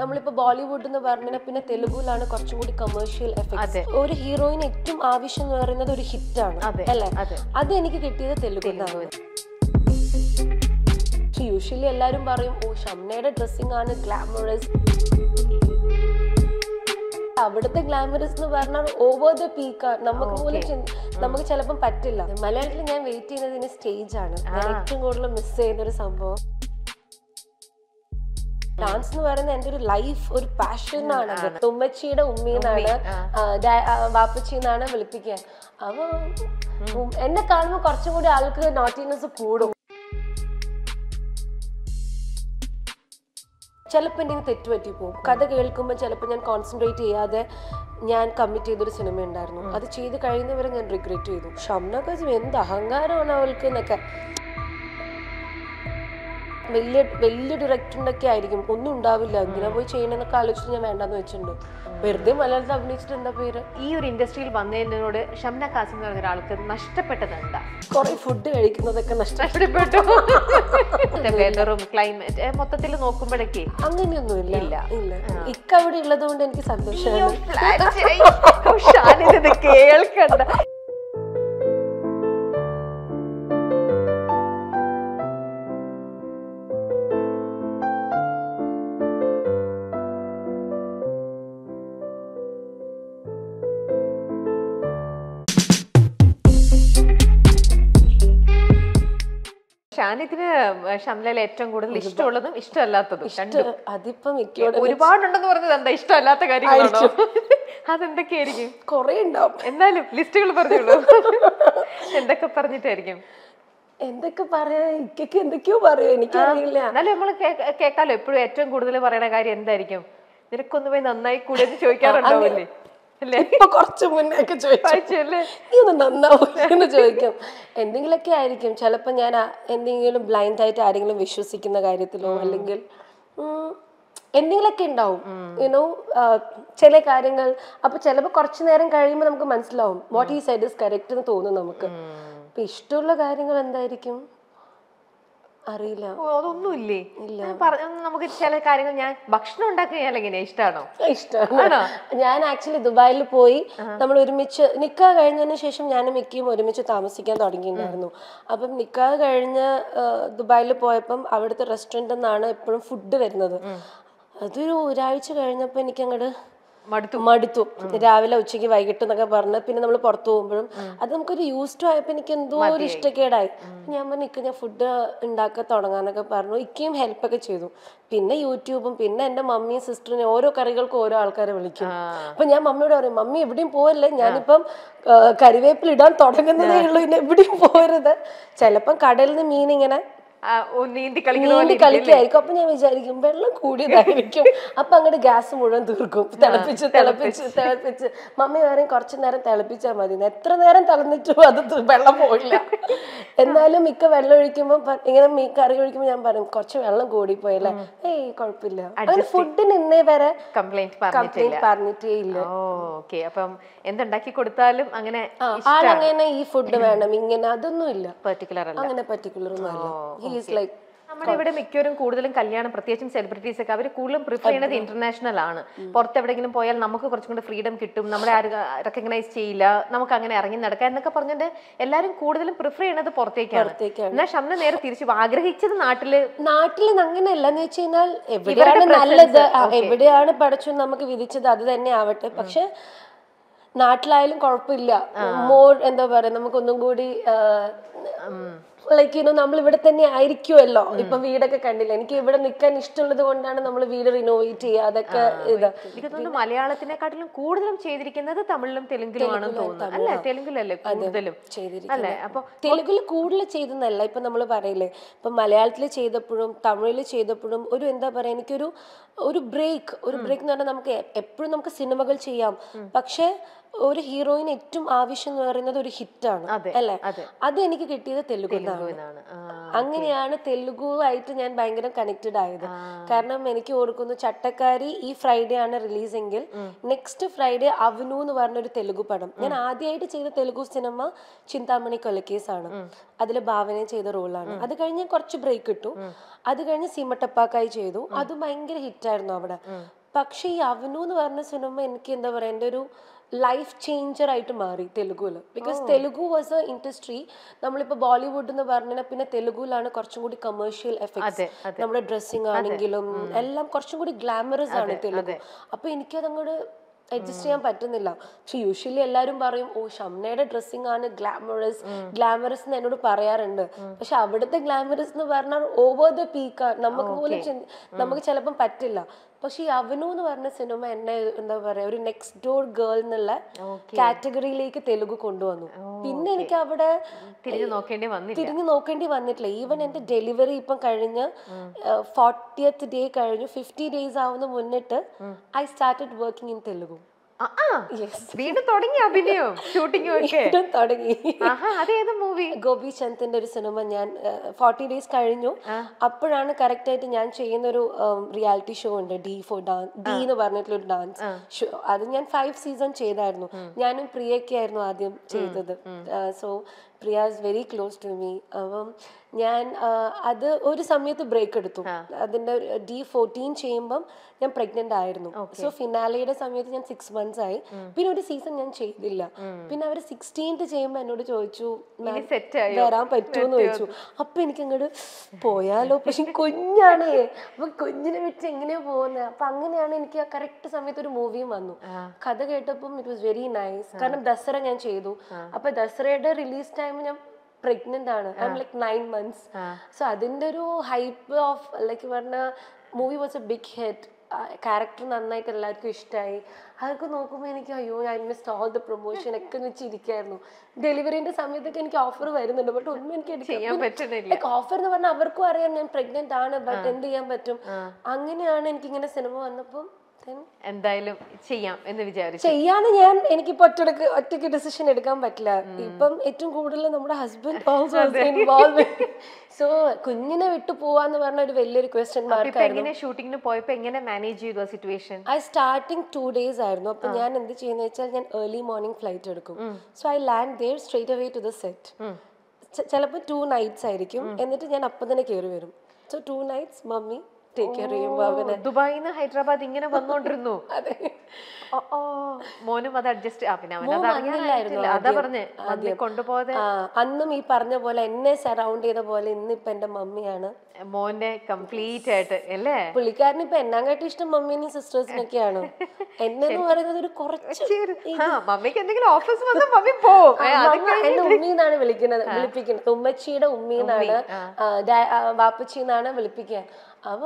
നമ്മളിപ്പോ ബോളിവുഡ് എന്ന് പറഞ്ഞാൽ പിന്നെ തെലുഗുലാണ് കുറച്ചും കൂടി കമേഴ്ഷ്യൽ എഫക്ട് ഒരു ഹീറോയിന് ഏറ്റവും ആവശ്യം എന്ന് പറയുന്നത് ഒരു ഹിറ്റാണ് അല്ലേ അത് എനിക്ക് കിട്ടിയത് തെലുഗുലാണ് യൂഷ്വലി എല്ലാരും പറയും ഓ ഷംനയുടെ ഡ്രസ്സിംഗ് ആണ് ഗ്ലാമറസ് അവിടുത്തെ ഗ്ലാമറസ് എന്ന് പറഞ്ഞാൽ ഓവർ ദ പീക്ക് നമുക്ക് പോലും നമുക്ക് ചിലപ്പം പറ്റില്ല മലയാളത്തിൽ ഞാൻ വെയിറ്റ് സ്റ്റേജ് സ്റ്റേജാണ് ഏറ്റവും കൂടുതൽ മിസ് ചെയ്യുന്ന ഒരു സംഭവം ഡാൻസ് എന്ന് പറയുന്നത് എൻ്റെ ഒരു ലൈഫ് ഒരു പാഷൻ ആണ് തുമ്മച്ചിയുടെ ഉമ്മീന്നാണ് ബാപ്പച്ചി എന്നാണ് വിളിപ്പിക്കുക എന്നെ കാണുമ്പോൾ കുറച്ചും കൂടി ആൾക്ക് നോട്ടിനസ് കൂടും ചിലപ്പോൾ എന്തെങ്കിലും തെറ്റുപറ്റി പോകും കഥ കേൾക്കുമ്പോൾ ചിലപ്പോൾ ഞാൻ കോൺസെൻട്രേറ്റ് ചെയ്യാതെ ഞാൻ കമ്മിറ്റ് ചെയ്തൊരു സിനിമ ഉണ്ടായിരുന്നു അത് ചെയ്ത് കഴിയുന്നവരെ ഞാൻ റിഗ്രറ്റ് ചെയ്തു ഷംന എന്ത് അഹങ്കാരമാണ് അവൾക്ക് എന്നൊക്കെ വലിയ വലിയ ഡയറക്ടറിനൊക്കെ ആയിരിക്കും ഒന്നും ഉണ്ടാവില്ല ഇങ്ങനെ പോയി ചെയ്യണമെന്നൊക്കെ ആലോചിച്ച് ഞാൻ വേണ്ടെന്ന് വെച്ചിട്ടുണ്ട് വെറുതെ മലയാളത്തിൽ അഭിനയിച്ചിട്ട് എന്താ പേര് ഈ ഒരു ഇൻഡസ്ട്രിയിൽ വന്നതിനോട് ഷംന കാസിം എന്ന് പറഞ്ഞ ഒരാൾക്ക് നഷ്ടപ്പെട്ടത് എന്താ കുറെ ഫുഡ് കഴിക്കുന്നതൊക്കെ നഷ്ടപ്പെട്ടു വെതറും ക്ലൈമറ്റ് മൊത്തത്തിൽ നോക്കുമ്പോഴൊക്കെ അങ്ങനെയൊന്നും ഇല്ല ഇല്ല ഇക്കവിടെ ഉള്ളത് കൊണ്ട് എനിക്ക് സന്തോഷം കേൾക്കണ്ട ഷാനിദിന് ഷംലയിൽ ഏറ്റവും കൂടുതൽ ഇഷ്ടമുള്ളതും ഇഷ്ടമല്ലാത്തതും അതിപ്പം ഒരുപാടുണ്ടെന്ന് പറഞ്ഞത് എന്താ ഇഷ്ടമല്ലാത്ത കാര്യങ്ങളാണോ അതെന്തൊക്കെയായിരിക്കും കൊറേ ഉണ്ടാവും എന്നാലും ലിസ്റ്റുകൾ പറഞ്ഞോളൂ എന്തൊക്കെ പറഞ്ഞിട്ടായിരിക്കും എന്തൊക്കെ പറയാ എനിക്കൊക്കെ എന്തൊക്കെയോ പറയോ എനിക്കറിയില്ല എന്നാലും നമ്മൾ കേക്കാലോ എപ്പോഴും ഏറ്റവും കൂടുതൽ പറയണ കാര്യം എന്തായിരിക്കും നിനക്കൊന്ന് പോയി നന്നായി കൂടെ ചോദിക്കാറുണ്ടാവില്ലേ ഇപ്പൊ ചോദിക്കും എന്തെങ്കിലുമൊക്കെ ആയിരിക്കും ചിലപ്പോൾ ഞാൻ എന്തെങ്കിലും ബ്ലൈൻഡ് ആയിട്ട് ആരെങ്കിലും വിശ്വസിക്കുന്ന കാര്യത്തിലോ അല്ലെങ്കിൽ എന്തെങ്കിലൊക്കെ ഉണ്ടാവും യുനോ ചില കാര്യങ്ങൾ അപ്പൊ ചിലപ്പോൾ കുറച്ചു നേരം കഴിയുമ്പോൾ നമുക്ക് മനസ്സിലാവും വാട്ട് ഈ സൈഡ് ഇസ് കറക്റ്റ് എന്ന് തോന്നും നമുക്ക് അപ്പൊ ഇഷ്ടമുള്ള കാര്യങ്ങൾ എന്തായിരിക്കും അറിയില്ല അതൊന്നുമില്ലേ നമുക്ക് ചില കാര്യങ്ങൾ ഞാൻ ഭക്ഷണം ഉണ്ടാക്കുകയാണെങ്കിൽ ഇഷ്ടമാണോ ഞാൻ ആക്ച്വലി ദുബായിൽ പോയി നമ്മൾ ഒരുമിച്ച് നിക്കാ കഴിഞ്ഞതിന് ശേഷം ഞാൻ മിക്കയും ഒരുമിച്ച് താമസിക്കാൻ തുടങ്ങിയിട്ടുണ്ടായിരുന്നു അപ്പം നിക്കാ കഴിഞ്ഞ് ദുബായിൽ പോയപ്പം അവിടുത്തെ റെസ്റ്റോറൻറ്റിൽ നിന്നാണ് എപ്പോഴും ഫുഡ് വരുന്നത് അതൊരു ഒരാഴ്ച കഴിഞ്ഞപ്പോൾ എനിക്ക് മടുത്തു മടുത്തു രാവിലെ ഉച്ചയ്ക്ക് വൈകിട്ട് എന്നൊക്കെ പറഞ്ഞ് പിന്നെ നമ്മൾ പുറത്തു പോകുമ്പോഴും അത് നമുക്കൊരു യൂസ് ടു ആയപ്പോൾ എനിക്ക് എന്തോ ഒരു ഇഷ്ടക്കേടായി ഞാൻ പറഞ്ഞു ഇക്ക ഞാൻ ഫുഡ് ഉണ്ടാക്ക തുടങ്ങാന്നൊക്കെ പറഞ്ഞു ഇക്കയും ഹെൽപ്പൊക്കെ ചെയ്തു പിന്നെ യൂട്യൂബും പിന്നെ എന്റെ മമ്മിയും സിസ്റ്ററും ഓരോ കറികൾക്കും ഓരോ ആൾക്കാരെ വിളിക്കും അപ്പൊ ഞാൻ മമ്മിയോട് പറയും മമ്മി എവിടെയും പോവല്ലേ ഞാനിപ്പം കരിവേപ്പിൽ ഇടാൻ തുടങ്ങുന്നതേ ഉള്ളൂ ഇനി എവിടെയും പോരുത് ചിലപ്പം കടലിൽ നിന്ന് മീൻ ഇങ്ങനെ നീന്തി കളിക്കായിരിക്കും അപ്പൊ ഞാൻ വിചാരിക്കും വെള്ളം കൂടിയതായിരിക്കും അപ്പൊ അങ്ങോട്ട് ഗ്യാസ് മുഴുവൻ തീർക്കും തിളപ്പിച്ച് തിളപ്പിച്ച് തിളപ്പിച്ച് മമ്മി വേറെയും കുറച്ചു നേരം തിളപ്പിച്ചാൽ മതി എത്ര നേരം തിളന്നിട്ടും അത് വെള്ളം പോയില്ല എന്നാലും മിക്ക വെള്ളം ഒഴിക്കുമ്പോ ഇങ്ങനെ മീൻ കറി ഒഴിക്കുമ്പോ ഞാൻ പറയും കുറച്ച് വെള്ളം കൂടി പോയല്ലേ ഏയ് കുഴപ്പമില്ല അങ്ങനെ ഫുഡിന് ഇന്നേ വരെ പറഞ്ഞിട്ടേ ഇല്ല എന്തുണ്ടാക്കി കൊടുത്താലും അങ്ങനെ ആളങ്ങനെ ഈ ഫുഡ് വേണം ഇങ്ങനെ അതൊന്നും ഇല്ല പെർട്ടിക്കുലർ അങ്ങനെ പെർട്ടിക്കുലർ ഒന്നും അല്ല ഈസ് ലൈക്ക് നമ്മുടെ ഇവിടെ മിക്കവരും കൂടുതലും കല്യാണം പ്രത്യേകിച്ചും സെലിബ്രിറ്റീസ് ഒക്കെ അവർ കൂടുതലും പ്രിഫർ ചെയ്യുന്നത് ഇന്റർനാഷണൽ ആണ് പുറത്ത് പോയാൽ നമുക്ക് കുറച്ചും കൂടി ഫ്രീഡം കിട്ടും നമ്മളെ ആരും റെക്കഗ്നൈസ് ചെയ്യില്ല നമുക്ക് അങ്ങനെ ഇറങ്ങി നടക്കാം എന്നൊക്കെ പറഞ്ഞിട്ട് എല്ലാവരും കൂടുതലും പ്രിഫർ ചെയ്യുന്നത് പുറത്തേക്കാണ് എന്നാൽ ഷംന നേരെ തിരിച്ചു ആഗ്രഹിച്ചത് നാട്ടില് നാട്ടിൽ അങ്ങനെയല്ല എന്ന് വെച്ച് കഴിഞ്ഞാൽ എവിടെയാണ് നല്ലത് എവിടെയാണ് പഠിച്ചു നമുക്ക് വിധിച്ചത് അത് തന്നെ ആവട്ടെ പക്ഷെ നാട്ടിലായാലും കുഴപ്പമില്ല മോർ എന്താ പറയാ നമുക്കൊന്നും കൂടി ലൈക്ക് നമ്മൾ ഇവിടെ തന്നെ ആയിരിക്കുമല്ലോ ഇപ്പൊ വീടൊക്കെ കണ്ടില്ല എനിക്ക് ഇവിടെ നിൽക്കാൻ ഇഷ്ടമുള്ളത് കൊണ്ടാണ് നമ്മൾ വീട് റിനോവേറ്റ് ചെയ്യുക അതൊക്കെ ഇത് മലയാളത്തിനെക്കാട്ടിലും കൂടുതലും ചെയ്തിരിക്കുന്നത് തമിഴിലും തെലുങ്കിലും തോന്നുന്നു അല്ലേ കൂടുതലും തെലുങ്കിൽ കൂടുതൽ ചെയ്തെന്നല്ല ഇപ്പൊ നമ്മൾ പറയില്ലേ ഇപ്പൊ മലയാളത്തിൽ ചെയ്തപ്പോഴും തമിഴിൽ ചെയ്തപ്പോഴും ഒരു എന്താ പറയാ എനിക്കൊരു ഒരു ബ്രേക്ക് ഒരു ബ്രേക്ക് എന്ന് പറഞ്ഞാൽ നമുക്ക് എപ്പോഴും നമുക്ക് സിനിമകൾ ചെയ്യാം പക്ഷേ ഒരു ഹീറോയിന് ഏറ്റവും ആവശ്യം എന്ന് പറയുന്നത് ഒരു ഹിറ്റാണ് അല്ലെ അത് എനിക്ക് കിട്ടിയത് തെലുഗു അങ്ങനെയാണ് തെലുഗു ആയിട്ട് ഞാൻ ഭയങ്കര കണക്റ്റഡ് ആയത് കാരണം എനിക്ക് ഓർക്കുന്നു ചട്ടക്കാരി ഈ ഫ്രൈഡേ ആണ് റിലീസെങ്കിൽ നെക്സ്റ്റ് ഫ്രൈഡേ അവനു എന്ന് പറഞ്ഞൊരു തെലുഗു പടം ഞാൻ ആദ്യമായിട്ട് ചെയ്ത തെലുഗു സിനിമ ചിന്താമണി കൊലക്കേസാണ് അതിൽ ഭാവന ചെയ്ത റോളാണ് അത് കഴിഞ്ഞ് കുറച്ച് ബ്രേക്ക് ഇട്ടു അത് കഴിഞ്ഞ് സീമട്ടപ്പാക്കായി ചെയ്തു അത് ഭയങ്കര ഹിറ്റായിരുന്നു അവിടെ പക്ഷേ ഈ അവനു എന്ന് പറഞ്ഞ സിനിമ എനിക്ക് എന്താ പറയാ എൻ്റെ ഒരു ലൈഫ് ചേഞ്ചർ ആയിട്ട് മാറി തെലുഗുവിൽ because Telugu was a industry നമ്മളിപ്പോൾ ബോളിവുഡ് എന്ന് പറഞ്ഞാൽ പിന്നെ തെലുഗുലാണ് കുറച്ചും കൂടി കമേഴ്ഷ്യൽ എഫക്ട്സ് നമ്മുടെ ഡ്രസ്സിങ് ആണെങ്കിലും എല്ലാം കുറച്ചും കൂടി ഗ്ലാമറസ് ആണ് തെലുഗു അപ്പോൾ അങ്ങോട്ട് അഡ്ജസ്റ്റ് ചെയ്യാൻ പറ്റുന്നില്ല പക്ഷെ യൂഷ്വലി എല്ലാവരും പറയും ഓ ഷംനയുടെ ഡ്രസ്സിംഗ് ആണ് ഗ്ലാമറസ് ഗ്ലാമറസ് എന്ന് എന്നോട് പറയാറുണ്ട് പക്ഷെ അവിടുത്തെ ഗ്ലാമറസ് എന്ന് പറഞ്ഞാൽ ഓവർ ദ പീക്ക് നമുക്ക് പോലും നമുക്ക് ചിലപ്പം പറ്റില്ല പക്ഷെ ഈ അവനു എന്ന് പറഞ്ഞ സിനിമ എന്നെ എന്താ പറയാ ഒരു നെക്സ്റ്റ് ഡോർ ഗേൾ എന്നുള്ള കാറ്റഗറിയിലേക്ക് തെലുഗ് കൊണ്ടുവന്നു പിന്നെ എനിക്ക് അവിടെ തിരിഞ്ഞു വന്നില്ല തിരിഞ്ഞു നോക്കേണ്ടി വന്നിട്ടില്ല ഈവൻ എന്റെ ഡെലിവറി ഇപ്പം കഴിഞ്ഞ് ഫോർട്ടിയത്ത് ഡേ കഴിഞ്ഞു ഫിഫ്റ്റി ഡേയ്സ് ആവുന്ന മുന്നിട്ട് I started working in Telugu വീണ്ടും തുടങ്ങി അഭിനയം തുടങ്ങി മൂവി ഗോപി ചന്ദിന്റെ ഒരു സിനിമ ഞാൻ ഫോർട്ടി ഡേയ്സ് കഴിഞ്ഞു അപ്പോഴാണ് കറക്റ്റ് ആയിട്ട് ഞാൻ ചെയ്യുന്ന ഒരു റിയാലിറ്റി ഷോ ഉണ്ട് ഡി ഫോർ ഡാൻസ് ഡി എന്ന് പറഞ്ഞിട്ടുള്ള ഒരു ഡാൻസ് ഷോ അത് ഞാൻ ഫൈവ് സീസൺ ചെയ്തായിരുന്നു ഞാനും പ്രിയയ്ക്കായിരുന്നു ആദ്യം ചെയ്തത് so Priya is very close to me അപ്പം ഞാൻ അത് ഒരു സമയത്ത് ബ്രേക്ക് എടുത്തു അതിന്റെ ഡി ഫോർട്ടീൻ ചെയ്യുമ്പം ഞാൻ പ്രഗ്നന്റ് ആയിരുന്നു സോ ഫിനാലയുടെ സമയത്ത് ഞാൻ സിക്സ് മന്ത്സ് ആയി പിന്നെ ഒരു സീസൺ ഞാൻ ചെയ്തില്ല പിന്നെ അവർ സിക്സ്റ്റീൻത്ത് ചെയ്യുമ്പോൾ എന്നോട് ചോദിച്ചു വരാൻ പറ്റുമെന്ന് ചോദിച്ചു അപ്പൊ എനിക്ക് അങ്ങോട്ട് പോയാലോ പക്ഷെ കുഞ്ഞാണ് അപ്പൊ കുഞ്ഞിനെ വിട്ട് എങ്ങനെയാ പോകുന്നത് അപ്പൊ അങ്ങനെയാണ് എനിക്ക് ആ കറക്റ്റ് സമയത്ത് ഒരു മൂവിയും വന്നു കഥ കേട്ടപ്പം ഇറ്റ് വാസ് വെരി നൈസ് കാരണം ദസറ ഞാൻ ചെയ്തു അപ്പൊ ദസറയുടെ റിലീസ് ടൈം ഞാൻ പ്രഗ്നന്റ് ആണ് I'm like nine months so അതിന്റെ ഒരു ഹൈപ്പ് ഓഫ് ലൈക്ക് പറഞ്ഞ movie was a big hit character നന്നായിട്ട് എല്ലാവർക്കും ഇഷ്ടമായി അതൊക്കെ നോക്കുമ്പോൾ എനിക്ക് അയ്യോ I missed all the promotion ഒക്കെ വെച്ചിരിക്കായിരുന്നു ഡെലിവറിന്റെ സമയത്തൊക്കെ എനിക്ക് ഓഫർ വരുന്നുണ്ട് ബട്ട് ഒന്നും എനിക്ക് ചെയ്യാൻ ഓഫർ എന്ന് പറഞ്ഞാൽ അവർക്കും അറിയാം ഞാൻ പ്രഗ്നന്റ് ആണ് ബട്ട് എന്ത് ചെയ്യാൻ പറ്റും അങ്ങനെയാണ് എനിക്ക് ഇങ്ങനെ സിനിമ വന്നപ്പോൾ എന്തായാലും ചെയ്യാം എന്ന് വിചാരിച്ചു ചെയ്യാന്ന് ഞാൻ എനിക്കിപ്പോ ഒറ്റക്ക് ഒറ്റക്ക് ഡിസിഷൻ എടുക്കാൻ പറ്റില്ല ഇപ്പം ഏറ്റവും കൂടുതൽ നമ്മുടെ ഹസ്ബൻഡ് ഇൻവോൾവ് സോ കുഞ്ഞിനെ വിട്ടു പോവാന്ന് പറഞ്ഞ ഒരു വലിയൊരു ക്വസ്റ്റ്യൻ മാർക്ക് ഷൂട്ടിങ്ങിന് പോയപ്പോ എങ്ങനെ മാനേജ് ചെയ്തു situation I starting two days ആയിരുന്നു ഉണ്ടായിരുന്നു അപ്പോൾ ഞാൻ എന്ത് ചെയ്യുന്ന വെച്ചാൽ ഞാൻ ഏർലി മോർണിംഗ് ഫ്ലൈറ്റ് എടുക്കും so I land there straight away to the set ചിലപ്പോൾ ടു നൈറ്റ്സ് ആയിരിക്കും എന്നിട്ട് ഞാൻ അപ്പം തന്നെ കയറി വരും സോ ടു നൈറ്റ്സ് മമ്മി ദുബായിന്ന് നിന്ന് ഹൈദരാബാദ് ഇങ്ങനെ വന്നോണ്ടിരുന്നു അതെ മോനും അത് അഡ്ജസ്റ്റ് പിന്നെ കൊണ്ടുപോകാതെ അന്നും ഈ പറഞ്ഞ പോലെ എന്നെ സറൗണ്ട് ചെയ്ത പോലെ ഇന്ന് ഇപ്പൊ എന്റെ മമ്മിയാണ് മോന്റെ കംപ്ലീറ്റ് ആയിട്ട് അല്ലേ പുള്ളിക്കാരന് ഇപ്പൊ എന്നാങ്ങാട്ടി ഇഷ്ടം മമ്മീനും സിസ്റ്റേഴ്സിനൊക്കെയാണ് എന്നെ പറയുന്നത് ഒരു കുറച്ച് മമ്മിക്ക് എന്തെങ്കിലും ഓഫീസ് വന്നാൽ മമ്മി പോവും എന്നെ ഉമ്മീന്നാണ് വിളിക്കുന്നത് വിളിപ്പിക്കുന്നത് ഉമ്മച്ചിയുടെ ഉമ്മീന്നാണ് വാപ്പച്ചിന്നാണ് വിളിപ്പിക്കുക അവ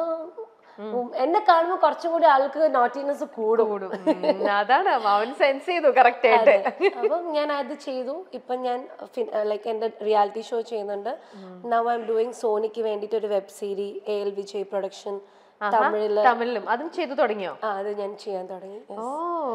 എന്നെ കാണുമ്പോൾ കുറച്ചും കൂടി ആൾക്ക് നോട്ടിനെസ് കൂടും അതാണ് അവൻ സെൻസ് ചെയ്തു കറക്റ്റ് ആയിട്ട് അപ്പം ഞാൻ അത് ചെയ്തു ഇപ്പൊ ഞാൻ ലൈക്ക് എന്റെ റിയാലിറ്റി ഷോ ചെയ്യുന്നുണ്ട് നൗ ഐ എം ഡൂയിങ് സോണിക്ക് വേണ്ടിയിട്ട് ഒരു web series A L Vijay production തമിഴിലും അതും ചെയ്തു തുടങ്ങിയോ അത് ഞാൻ ചെയ്യാൻ തുടങ്ങി ഓ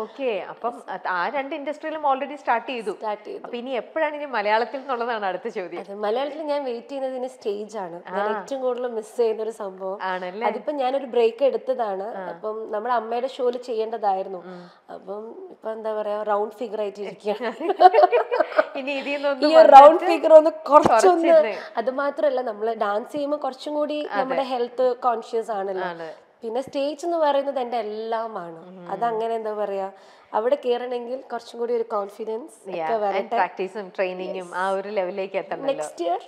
ഓക്കെ അപ്പം ആ രണ്ട് ഇൻഡസ്ട്രിയിലും ഓൾറെഡി സ്റ്റാർട്ട് ചെയ്തു സ്റ്റാർട്ട് ചെയ്തു ഇനി എപ്പോഴാണ് ഇനി മലയാളത്തിൽ എന്നുള്ളതാണ് അടുത്ത ചോദ്യം മലയാളത്തിൽ ഞാൻ വെയിറ്റ് ചെയ്യുന്നതിന് സ്റ്റേജ് ആണ് ഞാൻ ഏറ്റവും കൂടുതൽ മിസ് ചെയ്യുന്ന ഒരു സംഭവം ആണല്ലേ അതിപ്പോ ഞാനൊരു ബ്രേക്ക് എടുത്തതാണ് അപ്പം നമ്മുടെ അമ്മയുടെ ഷോയിൽ ചെയ്യേണ്ടതായിരുന്നു അപ്പം ഇപ്പൊ എന്താ പറയാ റൗണ്ട് ഫിഗർ ആയിട്ട് ഇരിക്കുകയാണ് ഇനി ഈ റൗണ്ട് ഫിഗർ ഒന്ന് കുറച്ചൊന്ന് അത് മാത്രമല്ല നമ്മൾ ഡാൻസ് ചെയ്യുമ്പോൾ കുറച്ചും കൂടി നമ്മുടെ ഹെൽത്ത് കോൺഷ്യസ് ആണല്ലോ പിന്നെ സ്റ്റേജ് എന്ന് പറയുന്നത് എന്റെ എല്ലാമാണ് അതങ്ങനെ എന്താ പറയാ അവിടെ കേറണമെങ്കിൽ കുറച്ചും കൂടി ഒരു കോൺഫിഡൻസ് പ്രാക്ടീസും ട്രെയിനിങ്ങും ആ ഒരു ലെവലിലേക്ക് എത്തണം നെക്സ്റ്റ് ഇയർ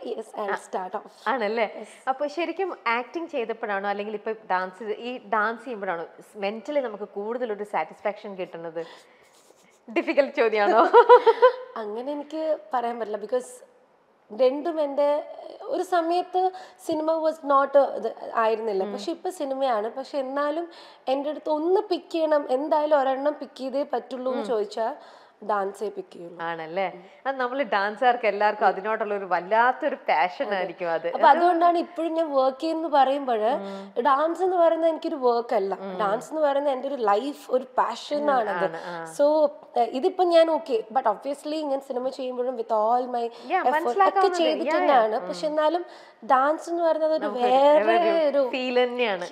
സ്റ്റാർട്ട് ഓഫ് ആണല്ലേ അപ്പോൾ ശരിക്കും ആക്ടിങ് ചെയ്തപ്പോഴാണോ അല്ലെങ്കിൽ ഇപ്പൊ ഡാൻസ് ഈ ഡാൻസ് ചെയ്യുമ്പോഴാണോ മെന്റലി നമുക്ക് കൂടുതൽ ഒരു സാറ്റിസ്ഫാക്ഷൻ കിട്ടുന്നത് ഡിഫിക്കൽ ചോദ്യമാണോ അങ്ങനെ എനിക്ക് പറയാൻ പറ്റില്ല ബിക്കോസ് രണ്ടും എൻ്റെ ഒരു സമയത്ത് സിനിമ വാസ് നോട്ട് ഇത് ആയിരുന്നില്ല പക്ഷെ ഇപ്പം സിനിമയാണ് പക്ഷെ എന്നാലും എൻ്റെ അടുത്ത് ഒന്ന് പിക്ക് ചെയ്യണം എന്തായാലും ഒരെണ്ണം പിക്ക് ചെയ്തേ പറ്റുള്ളൂ എന്ന് ചോദിച്ചാൽ ഡാൻസ് ചെയ്യിപ്പിക്കുകയുള്ളൂ ആണല്ലേ അത് നമ്മൾ ഡാൻസുകാർക്ക് എല്ലാവർക്കും അതിനോടുള്ള ഒരു വല്ലാത്തൊരു പാഷൻ ആയിരിക്കും അത് അപ്പൊ അതുകൊണ്ടാണ് ഇപ്പോഴും ഞാൻ വർക്ക് ചെയ്യുന്നു പറയുമ്പോൾ ഡാൻസ് എന്ന് പറയുന്നത് എനിക്കൊരു വർക്ക് അല്ല ഡാൻസ് എന്ന് പറയുന്നത് എൻ്റെ ഒരു ലൈഫ് ഒരു പാഷൻ ആണത് സോ ഇതിപ്പോ ഞാൻ ഓക്കെ ബട്ട് ഒബ്വിയസ്ലി ഞാൻ സിനിമ ചെയ്യുമ്പോഴും വിത്ത് ഓൾ മൈ ഒക്കെ ചെയ്തിട്ടുണ്ടാണ് പക്ഷെ എന്നാലും ഡാൻസ് എന്ന് പറയുന്നത് ഒരു വേറെ ഒരു ഫീൽ തന്നെയാണ്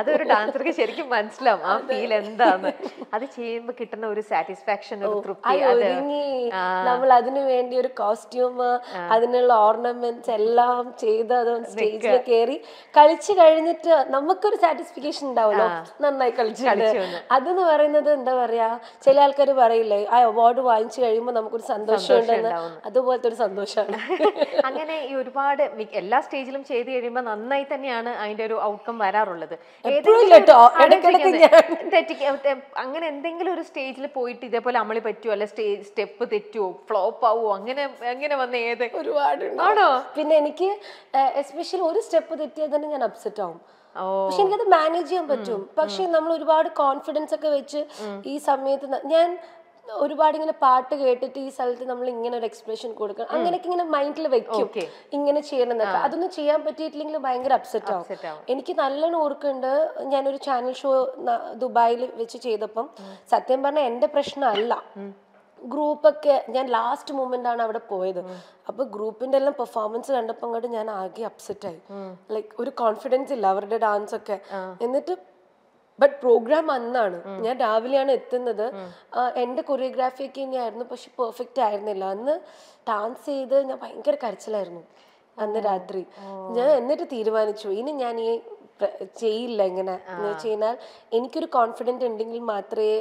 അതൊരു ഡാൻസർക്ക് ശരിക്കും മനസ്സിലാവും ആ ഫീൽ എന്താണ് അത് ചെയ്യുമ്പോൾ കിട്ടുന്ന ഒരു സാറ്റിസ്ഫാക്ഷൻ ഒരു ഒരുങ്ങി നമ്മൾ അതിനു വേണ്ടി ഒരു കോസ്റ്റ്യൂം അതിനുള്ള ഓർണമെന്റ്സ് എല്ലാം ചെയ്ത് അത് സ്റ്റേജിൽ കയറി കളിച്ചു കഴിഞ്ഞിട്ട് നമുക്കൊരു സാറ്റിസ്ഫിക്കേഷൻ ഉണ്ടാവുമല്ലോ നന്നായി കളിച്ചിട്ട് അതെന്ന് പറയുന്നത് എന്താ പറയാ ചില ആൾക്കാർ പറയില്ലേ ആ അവാർഡ് വാങ്ങിച്ചു കഴിയുമ്പോൾ നമുക്കൊരു സന്തോഷം ഉണ്ടെന്ന് അതുപോലത്തെ ഒരു സന്തോഷമാണ് അങ്ങനെ ഈ ഒരുപാട് എല്ലാ സ്റ്റേജിലും ചെയ്ത് കഴിയുമ്പോൾ നന്നായി തന്നെയാണ് അതിന്റെ ഒരു ഔട്ട്കം വരാറുള്ളത് അങ്ങനെ എന്തെങ്കിലും ഒരു സ്റ്റേജിൽ പോയിട്ട് ഇതേപോലെ അമളി പറ്റും പറ്റുമോ അല്ലെ സ്റ്റേജ് സ്റ്റെപ്പ് തെറ്റുമോ ഫ്ലോപ്പ് ആവുമോ അങ്ങനെ അങ്ങനെ വന്ന ഏത് ഒരുപാട് ആണോ പിന്നെ എനിക്ക് എസ്പെഷ്യലി ഒരു സ്റ്റെപ്പ് തെറ്റിയാൽ തന്നെ ഞാൻ അപ്സെറ്റ് ആവും പക്ഷെ എനിക്കത് മാനേജ് ചെയ്യാൻ പറ്റും പക്ഷെ നമ്മൾ ഒരുപാട് കോൺഫിഡൻസ് ഒക്കെ വെച്ച് ഈ സമയത്ത് ഞാൻ ഒരുപാട് ഇങ്ങനെ പാട്ട് കേട്ടിട്ട് ഈ സ്ഥലത്ത് നമ്മൾ ഇങ്ങനെ ഒരു എക്സ്പ്രഷൻ കൊടുക്കണം അങ്ങനെയൊക്കെ ഇങ്ങനെ മൈൻഡിൽ വെക്കും ഇങ്ങനെ ചെയ്യണം അതൊന്നും ചെയ്യാൻ പറ്റിയിട്ടില്ലെങ്കിൽ ഭയങ്കര അപ്സെറ്റ് ആവും എനിക്ക് നല്ലോണം ഓർക്കുന്നുണ്ട് ഞാനൊരു ചാനൽ ഷോ ദുബായിൽ വെച്ച് ചെയ്തപ്പം സത്യം പറഞ്ഞാൽ എന്റെ പ്രശ്നമല്ല ഗ്രൂപ്പൊക്കെ ഞാൻ ലാസ്റ്റ് മൂമെന്റ് ആണ് അവിടെ പോയത് അപ്പൊ ഗ്രൂപ്പിന്റെ എല്ലാം പെർഫോമൻസ് കണ്ടപ്പോൾ അങ്ങോട്ട് ഞാൻ ആകെ അപ്സെറ്റ് ആയി ലൈക് ഒരു കോൺഫിഡൻസ് ഇല്ല അവരുടെ ഡാൻസ് ഒക്കെ എന്നിട്ട് ബട്ട് പ്രോഗ്രാം അന്നാണ് ഞാൻ രാവിലെയാണ് എത്തുന്നത് എന്റെ എൻ്റെ കൊറിയോഗ്രാഫിയൊക്കെ തന്നെയായിരുന്നു പക്ഷെ പെർഫെക്റ്റ് ആയിരുന്നില്ല അന്ന് ഡാൻസ് ചെയ്ത് ഞാൻ ഭയങ്കര കരച്ചിലായിരുന്നു അന്ന് രാത്രി ഞാൻ എന്നിട്ട് തീരുമാനിച്ചു ഇനി ഞാൻ ഈ ചെയ്യില്ല ഇങ്ങനെ എന്ന് വെച്ച് കഴിഞ്ഞാൽ എനിക്കൊരു കോൺഫിഡൻറ് ഉണ്ടെങ്കിൽ മാത്രമേ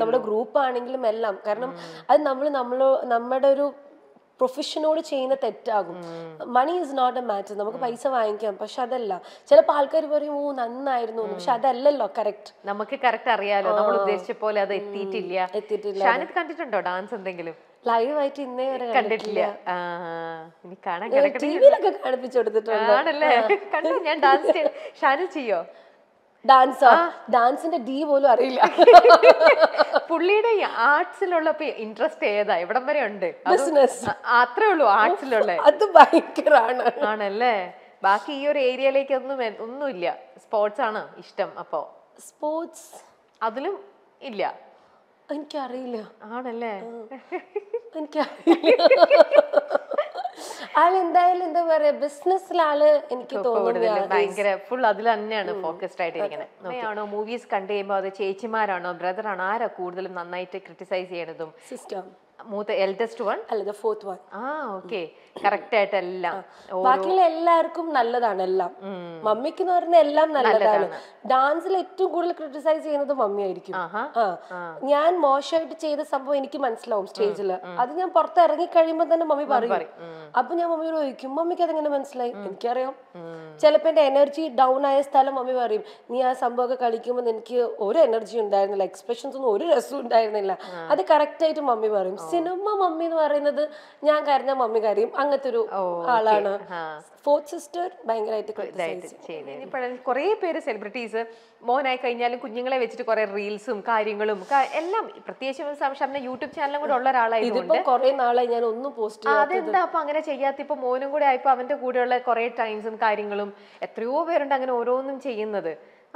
നമ്മുടെ ഗ്രൂപ്പ് ആണെങ്കിലും എല്ലാം കാരണം അത് നമ്മൾ നമ്മൾ നമ്മുടെ ഒരു പ്രൊഫഷനോട് ചെയ്യുന്ന തെറ്റാകും money is not a matter നമുക്ക് പൈസ വാങ്ങിക്കാം പക്ഷെ അതല്ല ചിലപ്പോൾ ആൾക്കാർ പറയും ഓ നന്നായിരുന്നു പക്ഷെ അതല്ലല്ലോ കറക്റ്റ് നമുക്ക് കറക്റ്റ് അറിയാലോ നമ്മൾ ഉദ്ദേശിച്ച പോലെ അത് എത്തിയിട്ടില്ല എത്തിയിട്ടില്ല കണ്ടിട്ടുണ്ടോ ഡാൻസ് എന്തെങ്കിലും ലൈവായിട്ട് ഇന്നേ വരെ കണ്ടിട്ടില്ല ടിവിയിലൊക്കെ കാണിപ്പിച്ചു കൊടുത്തിട്ടുണ്ട് ഞാൻ ഡാൻസ് ഷാനിൽ ചെയ്യോ ഡാൻസ് ഡാൻസിന്റെ ഡി പോലും അറിയില്ല പുള്ളിയുടെ ആർട്സിലുള്ള ഇൻട്രസ്റ്റ് ഏതാ ഇവിടം വരെ ഉണ്ട് ബിസിനസ് അത്രേ ഉള്ളൂ ആർട്സിലുള്ള അത് ഭയങ്കരാണ് ആണല്ലേ ബാക്കി ഈ ഒരു ഏരിയയിലേക്ക് ഒന്നും ഒന്നുമില്ല സ്പോർട്സ് ആണ് ഇഷ്ടം അപ്പോ സ്പോർട്സ് അതിലും ഇല്ല എനിക്കറിയില്ല ആണല്ലേ എനിക്കറിയില്ല ആൾ എന്തായാലും എന്താ പറയാ ബിസിനസ്സിൽ എനിക്ക് തോന്നുന്നു ഭയങ്കര ഫുൾ അതിൽ തന്നെയാണ് ഫോക്കസ്ഡ് ആയിട്ടിരിക്കുന്നത് അമ്മയാണോ മൂവീസ് കണ്ടു കഴിയുമ്പോൾ അത് ചേച്ചിമാരാണോ ബ്രദറാണോ ആരാ കൂടുതലും നന്നായിട്ട് ക്രിട്ടിസൈസ് ചെയ്യണതും സിസ്റ്റം മൂത്ത എൽഡസ്റ്റ് വൺ അല്ല ഫോർത്ത് വൺ ആ ഓക്കെ കറക്റ്റ് ബാക്കിയുള്ള എല്ലാവർക്കും നല്ലതാണ് എല്ലാം മമ്മിക്ക് എന്ന് പറഞ്ഞ എല്ലാം നല്ലതാണ് ഡാൻസിൽ ഏറ്റവും കൂടുതൽ ക്രിട്ടിസൈസ് ചെയ്യുന്നത് മമ്മി ആയിരിക്കും ഞാൻ മോശമായിട്ട് ചെയ്ത സംഭവം എനിക്ക് മനസ്സിലാവും സ്റ്റേജിൽ അത് ഞാൻ പുറത്ത് ഇറങ്ങി കഴിയുമ്പോൾ തന്നെ മമ്മി പറയും അപ്പൊ ഞാൻ മമ്മിയോട് ചോദിക്കും മമ്മിക്ക് അതെങ്ങനെ മനസ്സിലായി എനിക്കറിയാം ചിലപ്പോ എന്റെ എനർജി ഡൗൺ ആയ സ്ഥലം മമ്മി പറയും നീ ആ സംഭവമൊക്കെ കളിക്കുമ്പോൾ എനിക്ക് ഒരു എനർജി ഉണ്ടായിരുന്നില്ല എക്സ്പ്രഷൻസ് ഒന്നും ഒരു രസവും ഉണ്ടായിരുന്നില്ല അത് കറക്റ്റ് ആയിട്ട് മമ്മി പറയും സിനിമ മമ്മി എന്ന് പറയുന്നത് ഞാൻ കരഞ്ഞ മമ്മി കരയും അങ്ങനത്തെ ഒരു ആളാണ് ഫോർത്ത് സിസ്റ്റർ കുറെ പേര് സെലിബ്രിറ്റീസ് മോനായി കഴിഞ്ഞാലും കുഞ്ഞുങ്ങളെ വെച്ചിട്ട് കുറെ റീൽസും കാര്യങ്ങളും എല്ലാം പ്രത്യേകിച്ചും യൂട്യൂബ് ചാനലും കൂടെ ഉള്ള ഒരാളായിരുന്നു നാളായി ഞാൻ ഒന്നും പോസ്റ്റ് അതെന്താ അപ്പൊ അങ്ങനെ ചെയ്യാത്ത ഇപ്പൊ മോനും കൂടെ ആയപ്പോ അവന്റെ കൂടെയുള്ള കുറെ ടൈംസും കാര്യങ്ങളും എത്രയോ പേരുണ്ട് അങ്ങനെ ഓരോന്നും ചെയ്യുന്നത്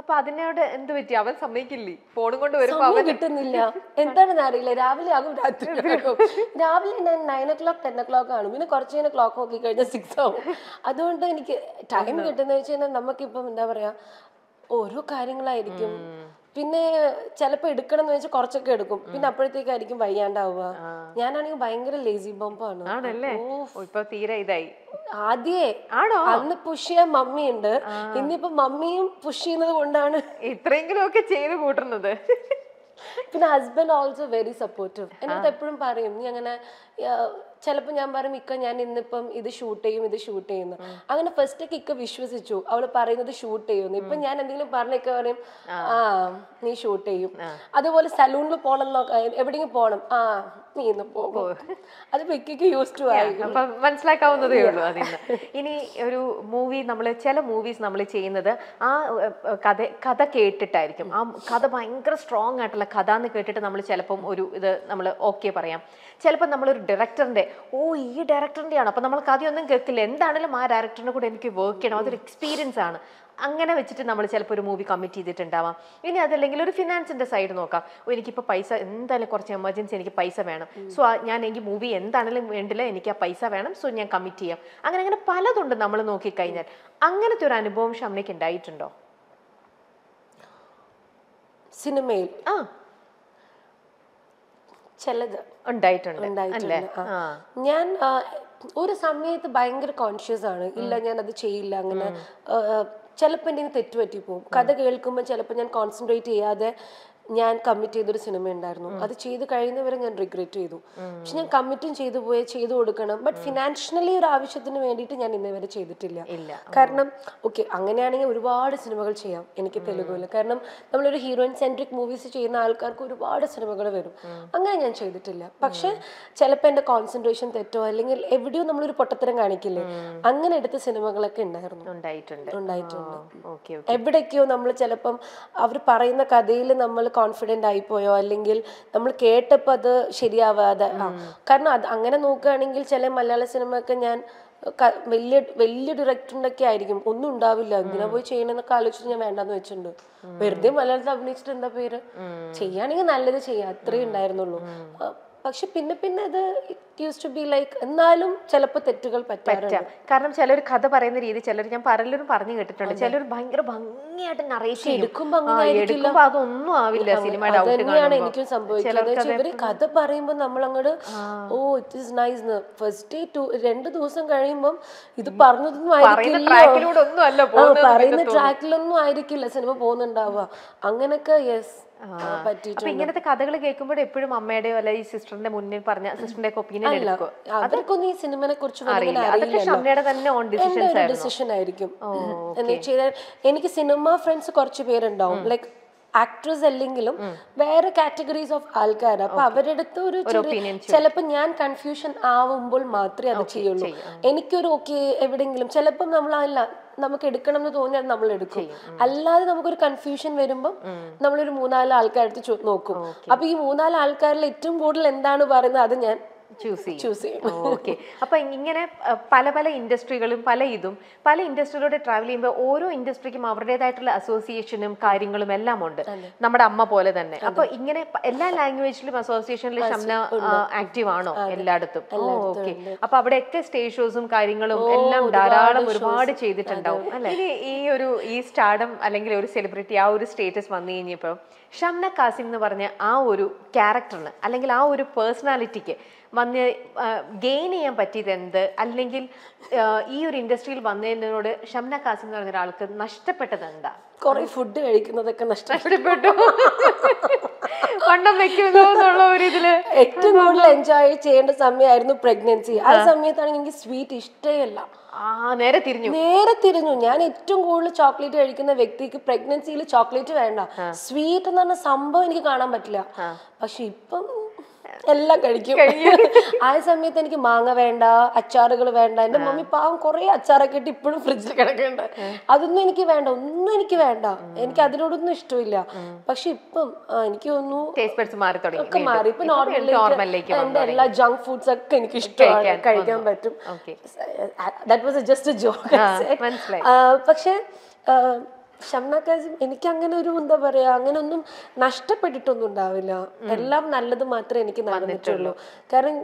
അപ്പൊ അതിനോട് എന്ത് പറ്റി അവൻ സമ്മതിക്കില്ലേ ഫോണും കൊണ്ട് വരുമ്പോ കിട്ടുന്നില്ല എന്താണെന്ന് അറിയില്ല രാവിലെ ആകും രാത്രി ആകും രാവിലെ ഞാൻ nine o'clock ten o'clock ആണ് പിന്നെ കുറച്ച് കഴിഞ്ഞാൽ ക്ലോക്ക് നോക്കി കഴിഞ്ഞാൽ സിക്സ് ആവും അതുകൊണ്ട് എനിക്ക് ടൈം കിട്ടുന്ന വെച്ച് കഴിഞ്ഞാൽ നമുക്കിപ്പം എന്താ പറയാ ഓരോ കാര്യങ്ങളായിരിക്കും പിന്നെ ചിലപ്പോൾ എടുക്കണം എന്ന് വെച്ചാൽ കുറച്ചൊക്കെ എടുക്കും പിന്നെ അപ്പോഴത്തേക്കായിരിക്കും വയ്യാണ്ടാവുക ഞാനാണെങ്കിൽ ഭയങ്കര ലേസി ബോംബാണ് ആണല്ലേ തീരെ ഇതായി ആദ്യേ ആണോ അന്ന് പുഷ് ചെയ്യാൻ മമ്മി ഉണ്ട് ഇന്നിപ്പോ മമ്മിയും പുഷ് ചെയ്യുന്നത് കൊണ്ടാണ് ഇത്രയെങ്കിലും ഒക്കെ ചെയ്ത് കൂട്ടുന്നത് പിന്നെ ഹസ്ബൻഡ് ഓൾസോ വെരി സപ്പോർട്ടീവ് എൻ്റെ എപ്പോഴും പറയും നീ അങ്ങനെ ചിലപ്പോൾ ഞാൻ പറയും ഇക്ക ഞാൻ ഇന്നിപ്പം ഇത് ഷൂട്ട് ചെയ്യും ഇത് ഷൂട്ട് ചെയ്യുന്നു അങ്ങനെ ഫസ്റ്റ് ഒക്കെ ഇക്ക വിശ്വസിച്ചു അവൾ പറയുന്നത് ഷൂട്ട് ചെയ്യുന്നു ഇപ്പൊ ഞാൻ എന്തെങ്കിലും പറഞ്ഞൊക്കെ പറയും ആ നീ ഷൂട്ട് ചെയ്യും അതുപോലെ സലൂണിൽ പോകണം എവിടെയെങ്കിലും പോകണം ആ നീ ഇന്ന് പോകും അത് ഇക്കയ്ക്ക് യൂസ് ടു ആയി മനസ്സിലാക്കാവുന്നതേ ഉള്ളൂ അതിന് ഇനി ഒരു മൂവി നമ്മൾ ചില മൂവീസ് നമ്മൾ ചെയ്യുന്നത് ആ കഥ കഥ കേട്ടിട്ടായിരിക്കും ആ കഥ ഭയങ്കര സ്ട്രോങ് ആയിട്ടുള്ള കഥ എന്ന് കേട്ടിട്ട് നമ്മൾ ചിലപ്പം ഒരു ഇത് നമ്മൾ ഓക്കെ പറയാം ചിലപ്പോൾ നമ്മളൊരു ഡയറക്ടറിന്റെ ഓ ഈ ഡയറക്ടറിൻ്റെയാണ് അപ്പം നമ്മൾക്ക് ഒന്നും കേൾക്കില്ല എന്താണെങ്കിലും ആ ഡയറക്ടറിൻ്റെ കൂടെ എനിക്ക് വർക്ക് ചെയ്യണം അതൊരു എക്സ്പീരിയൻസ് ആണ് അങ്ങനെ വെച്ചിട്ട് നമ്മൾ ചിലപ്പോൾ ഒരു മൂവി കമ്മിറ്റ് ചെയ്തിട്ടുണ്ടാവാം ഇനി അതല്ലെങ്കിൽ ഒരു ഫിനാൻസിൻ്റെ സൈഡ് നോക്കാം എനിക്കിപ്പോൾ പൈസ എന്തായാലും കുറച്ച് എമർജൻസി എനിക്ക് പൈസ വേണം സോ ഞാൻ എനിക്ക് മൂവി എന്താണെങ്കിലും വേണ്ടില്ല എനിക്ക് ആ പൈസ വേണം സോ ഞാൻ കമ്മിറ്റ് ചെയ്യാം അങ്ങനെ അങ്ങനെ പലതുണ്ട് നമ്മൾ നോക്കിക്കഴിഞ്ഞാൽ അങ്ങനത്തെ ഒരു അനുഭവം ഷമ്മയ്ക്ക് ഉണ്ടായിട്ടുണ്ടോ സിനിമയിൽ ആ ചിലത് ഉണ്ടായിട്ടുണ്ട് ഞാൻ ഒരു സമയത്ത് ഭയങ്കര കോൺഷ്യസ് ആണ് ഇല്ല ഞാൻ അത് ചെയ്യില്ല അങ്ങനെ ചിലപ്പോ എന്തെങ്കിലും തെറ്റുപറ്റി പോകും കഥ കേൾക്കുമ്പോൾ ചിലപ്പോൾ ഞാൻ കോൺസെൻട്രേറ്റ് ചെയ്യാതെ ഞാൻ കമ്മിറ്റ് ചെയ്തൊരു സിനിമ ഉണ്ടായിരുന്നു അത് ചെയ്ത് കഴിയുന്നവരെ ഞാൻ റിഗ്രറ്റ് ചെയ്തു പക്ഷെ ഞാൻ കമ്മിറ്റും ചെയ്തു പോയേ ചെയ്തു കൊടുക്കണം ബട്ട് ഫിനാൻഷ്യലി ഒരു ആവശ്യത്തിന് വേണ്ടിയിട്ട് ഞാൻ ഇന്നേവരെ ചെയ്തിട്ടില്ല കാരണം ഓക്കെ അങ്ങനെയാണെങ്കിൽ ഒരുപാട് സിനിമകൾ ചെയ്യാം എനിക്ക് തെലുഗുവിൽ കാരണം നമ്മളൊരു ഹീറോയിൻ സെൻട്രിക് മൂവീസ് ചെയ്യുന്ന ആൾക്കാർക്ക് ഒരുപാട് സിനിമകൾ വരും അങ്ങനെ ഞാൻ ചെയ്തിട്ടില്ല പക്ഷെ ചിലപ്പോൾ എൻ്റെ കോൺസെൻട്രേഷൻ തെറ്റോ അല്ലെങ്കിൽ എവിടെയോ നമ്മളൊരു പൊട്ടത്തരം കാണിക്കില്ലേ അങ്ങനെ എടുത്ത സിനിമകളൊക്കെ ഉണ്ടായിരുന്നു ഉണ്ടായിട്ടുണ്ട് ഉണ്ടായിട്ടുണ്ട് എവിടേക്കോ നമ്മൾ ചിലപ്പം അവർ പറയുന്ന കഥയിൽ നമ്മൾ കോൺഫിഡൻ്റ് ആയിപ്പോയോ അല്ലെങ്കിൽ നമ്മൾ കേട്ടപ്പോൾ അത് ശരിയാവാതെ കാരണം അത് അങ്ങനെ നോക്കുകയാണെങ്കിൽ ചില മലയാള സിനിമയൊക്കെ ഞാൻ വലിയ വലിയ ഡിറക്ടറിൻ്റെയൊക്കെ ആയിരിക്കും ഒന്നും ഉണ്ടാവില്ല ഇങ്ങനെ പോയി ചെയ്യണമെന്നൊക്കെ ആലോചിച്ചിട്ട് ഞാൻ വേണ്ടെന്ന് വെച്ചിട്ടുണ്ട് വെറുതെ മലയാളത്തിൽ അഭിനയിച്ചിട്ട് എന്താ പേര് ചെയ്യുകയാണെങ്കിൽ നല്ലത് ചെയ്യാം അത്രേ ഉണ്ടായിരുന്നുള്ളൂ പക്ഷെ പിന്നെ പിന്നെ അത് യൂസ് ടു ബി ലൈക്ക് എന്നാലും ചിലപ്പോൾ തെറ്റുകൾ പറ്റാം കാരണം ചിലർ കഥ പറയുന്ന രീതി ചിലർ ഞാൻ പലരും പറഞ്ഞു കേട്ടിട്ടുണ്ട് ചിലർ ഭയങ്കര ഭംഗിയായിട്ട് നറേറ്റ് എടുക്കുമ്പോൾ അതൊന്നും ആവില്ല സിനിമ തന്നെയാണ് എനിക്കും സംഭവിക്കുന്നത് ഇവര് കഥ പറയുമ്പോൾ നമ്മൾ അങ്ങോട്ട് oh it is nice first day രണ്ട് ദിവസം കഴിയുമ്പം ഇത് പറഞ്ഞതൊന്നും ആയിരിക്കില്ല പറയുന്ന ട്രാക്കിലൊന്നും ആയിരിക്കില്ല സിനിമ പോകുന്നുണ്ടാവുക അങ്ങനൊക്കെ യെസ് അപ്പൊ ഇങ്ങനത്തെ കഥകൾ കേൾക്കുമ്പോൾ എപ്പോഴും അമ്മയുടെ അല്ലെ ഈ സിസ്റ്ററിന്റെ മുന്നിൽ പറഞ്ഞ സിസ്റ്ററിന്റെ ഒക്കെ ഒപ്പീനിയൻ അവർക്കൊന്നും ഈ സിനിമനെ കുറിച്ച് ഡിസിഷൻ ആയിരിക്കും എനിക്ക് സിനിമ ഫ്രണ്ട്സ് കുറച്ച് പേരുണ്ടാവും ലൈക്ക് ആക്ട്രസ് അല്ലെങ്കിലും വേറെ കാറ്റഗറീസ് ഓഫ് ആൾക്കാർ അപ്പൊ അവരെടുത്ത് ഒരു ചിലപ്പോൾ ഞാൻ കൺഫ്യൂഷൻ ആവുമ്പോൾ മാത്രമേ അത് ചെയ്യുള്ളൂ എനിക്കൊരു ഓക്കെ എവിടെയെങ്കിലും ചിലപ്പം നമ്മൾ അല്ല നമുക്ക് എടുക്കണം എന്ന് തോന്നിയാൽ നമ്മൾ എടുക്കും അല്ലാതെ നമുക്കൊരു കൺഫ്യൂഷൻ വരുമ്പോൾ നമ്മളൊരു മൂന്നാല് ആൾക്കാരടുത്ത് നോക്കും അപ്പൊ ഈ മൂന്നാല് ആൾക്കാരിൽ ഏറ്റവും കൂടുതൽ എന്താണ് പറയുന്നത് അത് ഞാൻ ചൂസ് ചെയ്യും ചൂസ് ചെയ്യും ഓക്കെ അപ്പൊ ഇങ്ങനെ പല പല ഇൻഡസ്ട്രികളും പല ഇതും പല ഇൻഡസ്ട്രിയിലൂടെ ട്രാവൽ ചെയ്യുമ്പോൾ ഓരോ ഇൻഡസ്ട്രിക്കും അവരുടേതായിട്ടുള്ള അസോസിയേഷനും കാര്യങ്ങളും എല്ലാം ഉണ്ട് നമ്മുടെ അമ്മ പോലെ തന്നെ അപ്പൊ ഇങ്ങനെ എല്ലാ ലാംഗ്വേജിലും അസോസിയേഷനിൽ ഷംന ആക്റ്റീവ് ആണോ എല്ലായിടത്തും ഓക്കെ അപ്പൊ അവിടെയൊക്കെ സ്റ്റേജ് ഷോസും കാര്യങ്ങളും എല്ലാം ധാരാളം ഒരുപാട് ചെയ്തിട്ടുണ്ടാവും അല്ലെങ്കിൽ ഈ ഒരു ഈ സ്റ്റാർഡം അല്ലെങ്കിൽ ഒരു സെലിബ്രിറ്റി ആ ഒരു സ്റ്റേറ്റസ് വന്നു കഴിഞ്ഞപ്പോൾ ഷംന കാസിം എന്ന് പറഞ്ഞ ആ ഒരു ക്യാരക്ടറിന് അല്ലെങ്കിൽ ആ ഒരു പേഴ്സണാലിറ്റിക്ക് വന്ന് ഗെയിൻ ചെയ്യാൻ പറ്റിയത് എന്ത് അല്ലെങ്കിൽ ഈ ഒരു ഇൻഡസ്ട്രിയിൽ വന്നതിനോട് ഷംന കാസിം എന്ന് പറഞ്ഞ ഒരാൾക്ക് നഷ്ടപ്പെട്ടത് എന്താ കുറെ ഫുഡ് കഴിക്കുന്നതൊക്കെ നഷ്ടപ്പെട്ടു പണ്ടം ഒരു ഇതില് ഏറ്റവും കൂടുതൽ എൻജോയ് ചെയ്യേണ്ട സമയമായിരുന്നു പ്രഗ്നൻസി ആ സമയത്താണ് എനിക്ക് സ്വീറ്റ് ഇഷ്ടമല്ല ആ നേരെ തിരിഞ്ഞു നേരെ തിരിഞ്ഞു ഞാൻ ഏറ്റവും കൂടുതൽ ചോക്ലേറ്റ് കഴിക്കുന്ന വ്യക്തിക്ക് പ്രഗ്നൻസിയിൽ ചോക്ലേറ്റ് വേണ്ട സ്വീറ്റ് എന്ന് പറഞ്ഞ സംഭവം എനിക്ക് കാണാൻ പറ്റില്ല പക്ഷെ ഇപ്പം എല്ലാം കഴിക്കും ആ സമയത്ത് എനിക്ക് മാങ്ങ വേണ്ട അച്ചാറുകൾ വേണ്ട എന്റെ മമ്മി പാവം കുറെ അച്ചാറൊക്കെ ഇട്ട് ഇപ്പോഴും ഫ്രിഡ്ജിൽ കിടക്കണ്ട അതൊന്നും എനിക്ക് വേണ്ട ഒന്നും എനിക്ക് വേണ്ട എനിക്ക് അതിനോടൊന്നും ഇഷ്ടമില്ല പക്ഷെ ഇപ്പം എനിക്ക് തോന്നുന്നു ഒക്കെ മാറി ഇപ്പൊ നോർമലിലേക്ക് എന്റെ എല്ലാ ജങ്ക് ഫുഡ്സ് ഒക്കെ എനിക്ക് ഇഷ്ടമാണ് കഴിക്കാൻ പറ്റും ദാറ്റ് വാസ് ജസ്റ്റ് ജോക്ക് പക്ഷെ ഷംന കാസിം എനിക്ക് അങ്ങനെ ഒരു എന്താ പറയാ അങ്ങനെ ഒന്നും നഷ്ടപ്പെട്ടിട്ടൊന്നും ഉണ്ടാവില്ല എല്ലാം നല്ലത് മാത്രമേ എനിക്ക് നടന്നിട്ടുള്ളൂ കാരണം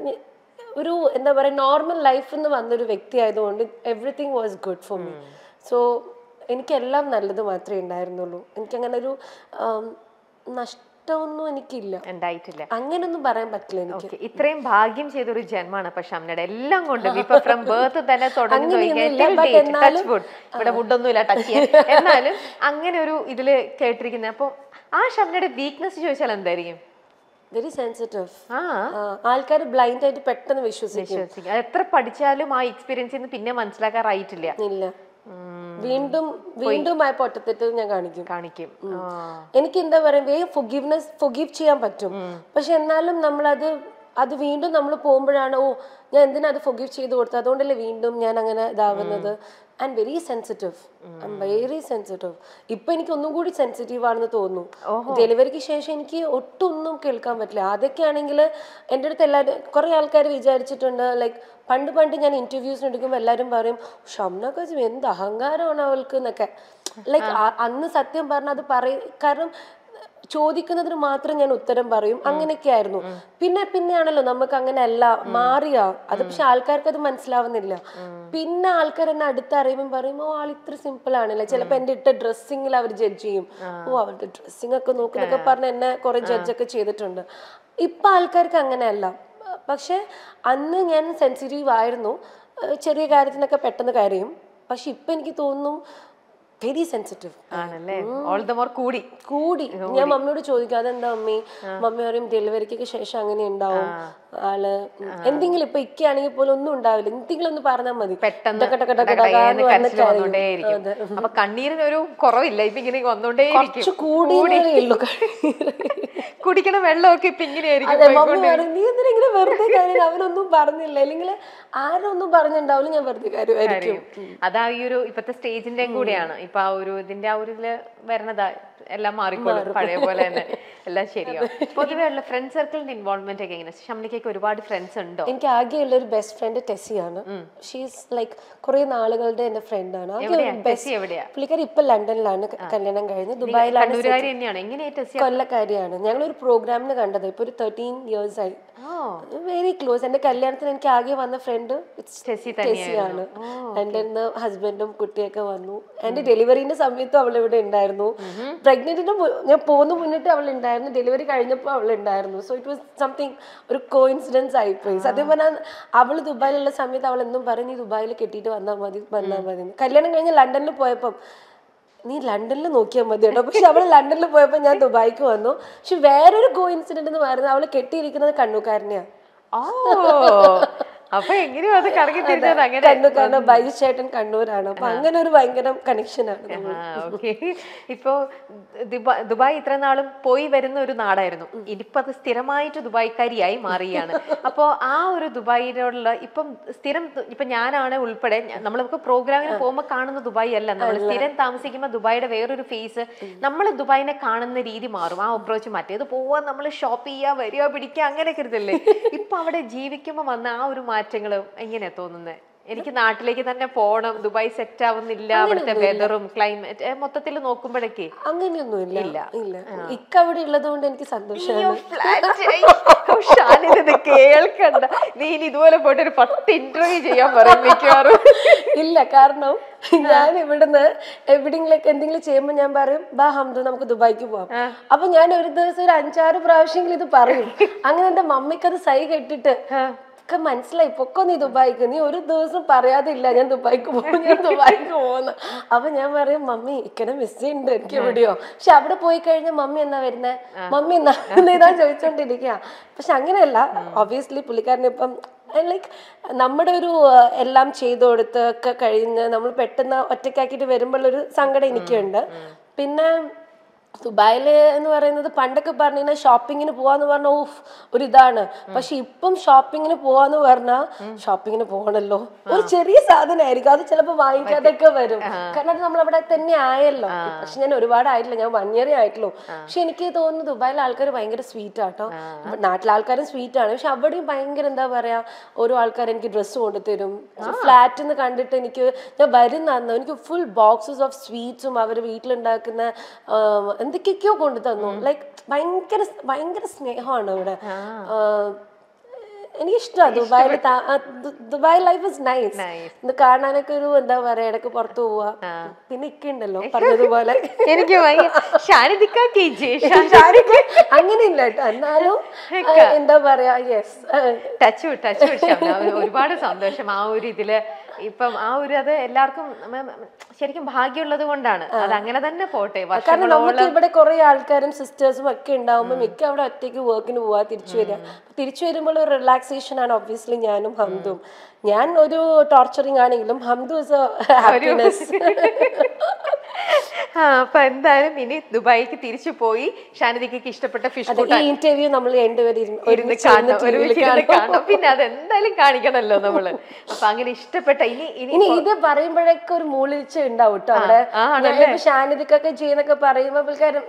ഒരു എന്താ പറയാ നോർമൽ ലൈഫിൽ വന്ന വന്നൊരു വ്യക്തി ആയതുകൊണ്ട് everything was good for me so എനിക്കെല്ലാം നല്ലത് മാത്രമേ ഉണ്ടായിരുന്നുള്ളൂ എനിക്കങ്ങനൊരു ഒരു നഷ്ട ഒന്നും എനിക്കില്ല ഉണ്ടായിട്ടില്ല അങ്ങനൊന്നും പറയാൻ പറ്റില്ല എനിക്ക് ഇത്രയും ഭാഗ്യം ചെയ്ത ഒരു ജന്മമാണ് പക്ഷെ അമ്മയുടെ എല്ലാം കൊണ്ടും ഇപ്പൊ ഫ്രം ബേർത്ത് തന്നെ തുടങ്ങി ഇവിടെ വുഡൊന്നും ഇല്ല ടച്ച് എന്നാലും അങ്ങനെ ഒരു ഇതില് കേട്ടിരിക്കുന്ന അപ്പൊ ആ ഷമ്മയുടെ വീക്ക്നെസ് ചോദിച്ചാൽ എന്തായിരിക്കും വെരി സെൻസിറ്റീവ് ആൾക്കാർ ബ്ലൈൻഡ് ആയിട്ട് പെട്ടെന്ന് വിശ്വസിക്കും എത്ര പഠിച്ചാലും ആ എക്സ്പീരിയൻസ് പിന്നെ മനസ്സിലാക്കാറായിട്ടില്ല ഇല്ല വീണ്ടും വീണ്ടും ആ പൊട്ടത്തെറ്റ് ഞാൻ കാണിക്കും കാണിക്കും എനിക്ക് എന്താ പറയാ വേഗം ഫൊഗീവ്നെസ് ഫൊഗീവ് ചെയ്യാൻ പറ്റും പക്ഷെ എന്നാലും നമ്മളത് അത് വീണ്ടും നമ്മൾ പോകുമ്പോഴാണ് ഓ ഞാൻ എന്തിനാ അത് ഫൊഗീവ് ചെയ്ത് കൊടുത്തത് അതുകൊണ്ടല്ലേ വീണ്ടും ഞാൻ അങ്ങനെ ഇതാവുന്നത് and very sensitive I very sensitive ഇപ്പൊ എനിക്ക് ഒന്നും കൂടി സെൻസിറ്റീവ് ആണെന്ന് തോന്നുന്നു ഡെലിവറിക്ക് ശേഷം എനിക്ക് ഒട്ടൊന്നും കേൾക്കാൻ പറ്റില്ല ആദ്യമൊക്കെ ആണെങ്കിൽ എൻ്റെ അടുത്ത് എല്ലാവരും കുറേ ആൾക്കാർ വിചാരിച്ചിട്ടുണ്ട് ലൈക്ക് പണ്ട് പണ്ട് ഞാൻ ഇന്റർവ്യൂസിന് എടുക്കുമ്പോൾ എല്ലാവരും പറയും ഷംന എന്ത് അഹങ്കാരമാണ് അവൾക്ക് എന്നൊക്കെ ലൈക്ക് അന്ന് സത്യം പറഞ്ഞാൽ അത് പറയും കാരണം ചോദിക്കുന്നതിന് മാത്രം ഞാൻ ഉത്തരം പറയും അങ്ങനെയൊക്കെ ആയിരുന്നു പിന്നെ പിന്നെയാണല്ലോ നമുക്ക് അങ്ങനെ അല്ല മാറിയ അത് പക്ഷെ ആൾക്കാർക്ക് അത് മനസ്സിലാവുന്നില്ല പിന്നെ ആൾക്കാർ എന്നെ അടുത്തറിയുമ്പോൾ പറയും ഓ ആൾ ഇത്ര സിമ്പിൾ ആണല്ലേ ചിലപ്പോൾ എന്റെ ഇട്ട ഡ്രസ്സിങ്ങിൽ അവർ ജഡ്ജ് ചെയ്യും ഓ അവരുടെ ഡ്രസ്സിംഗ് ഒക്കെ നോക്കുന്നൊക്കെ പറഞ്ഞ് എന്നെ കുറെ ഒക്കെ ചെയ്തിട്ടുണ്ട് ഇപ്പൊ ആൾക്കാർക്ക് അങ്ങനെയല്ല പക്ഷെ അന്ന് ഞാൻ സെൻസിറ്റീവ് ആയിരുന്നു ചെറിയ കാര്യത്തിനൊക്കെ പെട്ടെന്ന് കരയും പക്ഷെ ഇപ്പൊ എനിക്ക് തോന്നുന്നു വെരി സെൻസിറ്റീവ് ആണല്ലേ ഓൾ ദ മോർ കൂടി കൂടി ഞാൻ മമ്മിയോട് ചോദിക്കാതെ എന്താ മമ്മി മമ്മി പറയും ഡെലിവറിക്ക് ശേഷം അങ്ങനെ ഉണ്ടാവും ആള് എന്തെങ്കിലും ഇപ്പൊ ഇക്കാണെങ്കിൽ പോലും ഒന്നും ഉണ്ടാവില്ല എന്തെങ്കിലും ഒന്ന് പറഞ്ഞാൽ മതി പെട്ടെന്ന് കണ്ണീരിനൊരു കുറവില്ല ഇപ്പൊ ഇങ്ങനെ വന്നോണ്ടേ കൂടി ഉള്ളൂ കുടിക്കണ വെള്ളമൊക്കെ ഇപ്പൊ ഇങ്ങനെയായിരിക്കും നീ എന്തിനാ ഇങ്ങനെ വെറുതെ കാര്യം അവനൊന്നും പറഞ്ഞില്ല അല്ലെങ്കിൽ ആരൊന്നും പറഞ്ഞിണ്ടാവില്ല ഞാൻ വെറുതെ കാര്യമായിരിക്കും അതാ ഈ ഒരു ഇപ്പത്തെ സ്റ്റേജിന്റെ കൂടെയാണ് ഇപ്പൊ ആ ഒരു ഇതിന്റെ ആ ഒരു ഇതില് വരണതാ എല്ലാം മാറിക്കോളും പഴയ പോലെ തന്നെ എല്ലാം ശരിയാണ് പൊതുവെ ഉള്ള ഫ്രണ്ട് സർക്കിളിന്റെ ഇൻവോൾവ്മെന്റ് ഒക്കെ എങ്ങനെ ഷംലിക്കൊക്കെ ഒരുപാട് ഫ്രണ്ട്സ് ഉണ്ടോ എനിക്ക് ആകെയുള്ള ഒരു ബെസ്റ്റ് ഫ്രണ്ട് ടെസിയാണ് ഷീസ് ലൈക് കുറെ നാളുകളുടെ എന്റെ ഫ്രണ്ടാണ് പുള്ളിക്കാരി ഇപ്പൊ ലണ്ടനിലാണ് കല്യാണം കഴിഞ്ഞ് ദുബായിലാണ് കൊല്ലക്കാരിയാണ് ഞാൻ ഒരു പ്രോഗ്രാമിന് കണ്ടത് ഇപ്പൊ ഒരു തേർട്ടീൻ ഇയേഴ്സ് ആയി വെരി ക്ലോസ് എന്റെ കല്യാണത്തിന് എനിക്ക് ആകെ വന്ന ഫ്രണ്ട് ആണ് എന്റെ ഇന്ന് ഹസ്ബൻഡും കുട്ടിയൊക്കെ വന്നു എന്റെ ഡെലിവറിന്റെ സമയത്തും അവൾ ഇവിടെ ഉണ്ടായിരുന്നു പ്രഗ്നന്റിന് ഞാൻ പോകുന്ന മുന്നിട്ട് അവൾ ഉണ്ടായിരുന്നു ഡെലിവറി കഴിഞ്ഞപ്പോൾ അവൾ ഉണ്ടായിരുന്നു സോ ഇറ്റ് വാസ് സംതിങ് ഒരു കോ ഇൻസിഡൻസ് ആയിപ്പോയി സത്യം പറഞ്ഞാൽ അവൾ ദുബായിലുള്ള സമയത്ത് അവൾ എന്നും പറഞ്ഞു ദുബായിൽ കെട്ടിയിട്ട് വന്നാൽ മതി വന്നാൽ മതി കല്യാണം കഴിഞ്ഞ് ലണ്ടനിൽ പോയപ്പം നീ ലണ്ടനിൽ നോക്കിയാൽ മതി കേട്ടോ പക്ഷെ അവൾ ലണ്ടനിൽ പോയപ്പോൾ ഞാൻ ദുബായിക്ക് വന്നു പക്ഷെ വേറൊരു കോ ഇൻസിഡന്റ് എന്ന് പറയുന്നത് അവള് കെട്ടിയിരിക്കുന്നത് കണ്ണൂക്കാരനെയാ അപ്പൊ എങ്ങനെയോ അത് കറങ്ങി തിരിഞ്ഞത് അങ്ങനെ കണ്ണൂർക്കാണ് കണ്ണൂരാണ് അപ്പൊ അങ്ങനെ ഒരു ഭയങ്കര കണക്ഷനാണ് ഓക്കെ ഇപ്പോ ദുബായ് ഇത്ര നാളും പോയി വരുന്ന ഒരു നാടായിരുന്നു ഇനിയിപ്പോ അത് സ്ഥിരമായിട്ട് ദുബായ്ക്കാരിയായി മാറിയാണ് അപ്പോൾ ആ ഒരു ദുബായിനോടുള്ള ഇപ്പം സ്ഥിരം ഇപ്പൊ ഞാനാണ് ഉൾപ്പെടെ നമ്മൾക്ക് പ്രോഗ്രാമിന് പോകുമ്പോ കാണുന്ന ദുബായ് അല്ല നമ്മൾ സ്ഥിരം താമസിക്കുമ്പോൾ ദുബായിയുടെ വേറൊരു ഫേസ് നമ്മൾ ദുബായിനെ കാണുന്ന രീതി മാറും ആ അപ്രോച്ച് മാറ്റിയത് പോവാ നമ്മൾ ഷോപ്പ് ചെയ്യുക വരിക പിടിക്കുക അങ്ങനെയൊക്കെ ഇരുന്നില്ലേ ഇപ്പൊ അവിടെ ജീവിക്കുമ്പോൾ വന്ന ആ ഒരു മാറ്റങ്ങളും എങ്ങനെയാ തോന്നുന്നത് എനിക്ക് നാട്ടിലേക്ക് തന്നെ പോണം ദുബായ് സെറ്റ് ആവുന്നില്ല അവിടുത്തെ വെതറും ക്ലൈമറ്റ് മൊത്തത്തിൽ നോക്കുമ്പോഴൊക്കെ അങ്ങനെയൊന്നും ഇല്ല ഇല്ല ഉള്ളത് കൊണ്ട് എനിക്ക് സന്തോഷമാണ് കേൾക്കണ്ട നീ ഇനി ഇതുപോലെ പോയിട്ട് ഒരു പത്ത് ഇന്റർവ്യൂ ചെയ്യാൻ പറയാൻ ഇല്ല കാരണം ഞാൻ ഇവിടുന്ന് എവിടെങ്കിലൊക്കെ എന്തെങ്കിലും ചെയ്യുമ്പോൾ ഞാൻ പറയും ബാ ഹംദു നമുക്ക് ദുബായിക്ക് പോവാം അപ്പൊ ഞാൻ ഒരു ദിവസം ഒരു അഞ്ചാറ് പ്രാവശ്യം ഇത് പറയും അങ്ങനെ എന്റെ മമ്മിക്കത് സൈ കെട്ടിട്ട് ഒക്കെ മനസ്സിലായി ഇപ്പൊക്കെ നീ ദുബായിക്ക് നീ ഒരു ദിവസം പറയാതില്ല ഞാൻ ദുബായിക്ക് പോകും ഞാൻ ദുബായിക്ക് പോകുന്നു അപ്പൊ ഞാൻ പറയും മമ്മി ഇക്കനെ മിസ് ചെയ്യുന്നുണ്ട് എനിക്ക് എവിടെയോ പക്ഷെ അവിടെ പോയി കഴിഞ്ഞാൽ മമ്മി എന്നാ വരുന്നത് മമ്മി എന്നാ ഇതാ ചോദിച്ചോണ്ടിരിക്കുക പക്ഷെ അങ്ങനെയല്ല ഒബിയസ്ലി പുള്ളിക്കാരനെ ഇപ്പം ലൈക്ക് നമ്മുടെ ഒരു എല്ലാം ചെയ്തു കൊടുത്ത് ഒക്കെ കഴിഞ്ഞ് നമ്മൾ പെട്ടെന്ന് വരുമ്പോഴുള്ള ഒരു സങ്കടം എനിക്കുണ്ട് പിന്നെ ദുബായിൽ എന്ന് പറയുന്നത് പണ്ടൊക്കെ പറഞ്ഞു കഴിഞ്ഞാൽ ഷോപ്പിങ്ങിന് പോവാന്ന് പറഞ്ഞ ഓഫ് ഒരു ഇതാണ് പക്ഷെ ഇപ്പം ഷോപ്പിങ്ങിന് പോവാന്ന് പറഞ്ഞാൽ ഷോപ്പിങ്ങിന് പോകണല്ലോ ഒരു ചെറിയ സാധനമായിരിക്കും അത് ചിലപ്പോൾ വാങ്ങിക്കാതൊക്കെ വരും കാരണം അത് നമ്മൾ അവിടെ തന്നെ ആയല്ലോ പക്ഷെ ഞാൻ ഒരുപാട് ആയിട്ടില്ല ഞാൻ വൺ ഇയർ ആയിട്ടുള്ളൂ പക്ഷെ എനിക്ക് തോന്നുന്നു ദുബായിലെ ആൾക്കാർ ഭയങ്കര സ്വീറ്റ് ആട്ടോ നാട്ടിലെ ആൾക്കാരും സ്വീറ്റ് ആണ് പക്ഷെ അവിടെയും ഭയങ്കര എന്താ പറയാ ഓരോ ആൾക്കാർ എനിക്ക് ഡ്രസ്സ് കൊണ്ടുതരും ഫ്ലാറ്റ് എന്ന് കണ്ടിട്ട് എനിക്ക് ഞാൻ വരുന്ന എനിക്ക് ഫുൾ ബോക്സസ് ഓഫ് സ്വീറ്റ്സും അവർ വീട്ടിലുണ്ടാക്കുന്ന എന്തൊക്കെയൊക്കെയോ കൊണ്ടു തന്നു ലൈക് ഭയങ്കര ഭയങ്കര സ്നേഹമാണ് അവിടെ എനിക്കിഷ്ടമാണ് ദുബായിൽ ദുബായ് ലൈഫ് ഇസ് നൈസ് ഇത് കാണാനൊക്കെ ഒരു എന്താ പറയാ ഇടയ്ക്ക് പുറത്തു പോവാ പിന്നെ ഇക്ക ഉണ്ടല്ലോ പറഞ്ഞതുപോലെ എനിക്ക് അങ്ങനെ അങ്ങനെയില്ല എന്നാലും എന്താ പറയാ യെസ് ടച്ച് ടച്ച് ഒരുപാട് സന്തോഷം ആ ഒരു ഇതില് ഇപ്പം ആ ഒരു അത് എല്ലാവർക്കും ശരിക്കും ഭാഗ്യമുള്ളത് കൊണ്ടാണ് അത് അങ്ങനെ തന്നെ പോട്ടെ കാരണം നമുക്ക് ഇവിടെ കുറെ ആൾക്കാരും സിസ്റ്റേഴ്സും ഒക്കെ ഉണ്ടാവുമ്പോൾ മിക്ക അവിടെ ഒറ്റയ്ക്ക് വർക്കിന് പോവാ തിരിച്ചു വരിക തിരിച്ചു വരുമ്പോൾ ഒരു റിലാക്സേഷൻ ആണ് ഒബ്വിയസ്ലി ഞാനും ഹംദും ഞാൻ ഒരു ടോർച്ചറിങ് ആണെങ്കിലും ഹന്തു ഇസ് എ ഹാപ്പിനെസ് അപ്പൊ എന്തായാലും ഇനി ദുബായിക്ക് തിരിച്ചു പോയി ഷാനിദിക്ക് ഇഷ്ടപ്പെട്ട ഫിഷ് ഈ ഇന്റർവ്യൂ നമ്മൾ കാണും പിന്നെ അത് കാണിക്കണല്ലോ നമ്മള് അപ്പൊ അങ്ങനെ ഇഷ്ടപ്പെട്ട ഇനി ഇനി ഇത് പറയുമ്പോഴൊക്കെ ഒരു മൂളിച്ച ഉണ്ടാവും കേട്ടോ അവിടെ ഷാനിദിക്കൊക്കെ ചെയ്യുന്നൊക്കെ പറയുമ്പോൾ പുള്ളിക്കാരൻ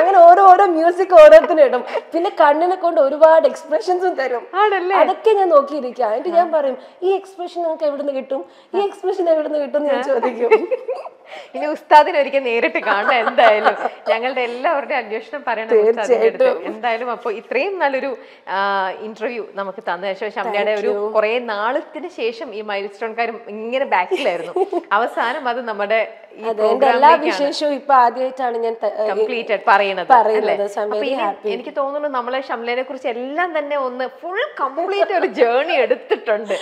അങ്ങനെ ഓരോ ഓരോ മ്യൂസിക് ഓരോരുത്തരും ഇടും പിന്നെ കണ്ണിനെ കൊണ്ട് ഒരുപാട് എക്സ്പ്രഷൻസും തരും അതൊക്കെ ഞാൻ നോക്കിയിരിക്കാം എന്നിട്ട് ഞാൻ പറയും ഈ എക്സ്പ്രഷൻ നിങ്ങൾക്ക് എവിടുന്ന് കിട്ടും ഈ എക്സ്പ്രഷൻ എവിടുന്ന് കിട്ടും ഞാൻ ചോദിക്കും ഇനി ഉസ്താദിനെ ഒരിക്കൽ നേരിട്ട് കാണണം എന്തായാലും ഞങ്ങളുടെ എല്ലാവരുടെ അന്വേഷണം പറയണം എന്തായാലും അപ്പൊ ഇത്രയും നല്ലൊരു ഇന്റർവ്യൂ നമുക്ക് തന്ന ശേഷം ഷംനയുടെ ഒരു കുറെ നാളത്തിന് ശേഷം ഈ മൈൽ സ്റ്റോൺകാരും ഇങ്ങനെ ബാക്കിലായിരുന്നു അവസാനം അത് നമ്മുടെ വിശേഷവും ഇപ്പൊ ആദ്യമായിട്ടാണ് ഞാൻ കംപ്ലീറ്റഡ് പറയുന്നത് എനിക്ക് തോന്നുന്നു നമ്മളെ ഷംലേനെ കുറിച്ച് എല്ലാം തന്നെ ഒന്ന് ഫുൾ കംപ്ലീറ്റ് ഒരു ജേർണി എടുത്തിട്ടുണ്ട്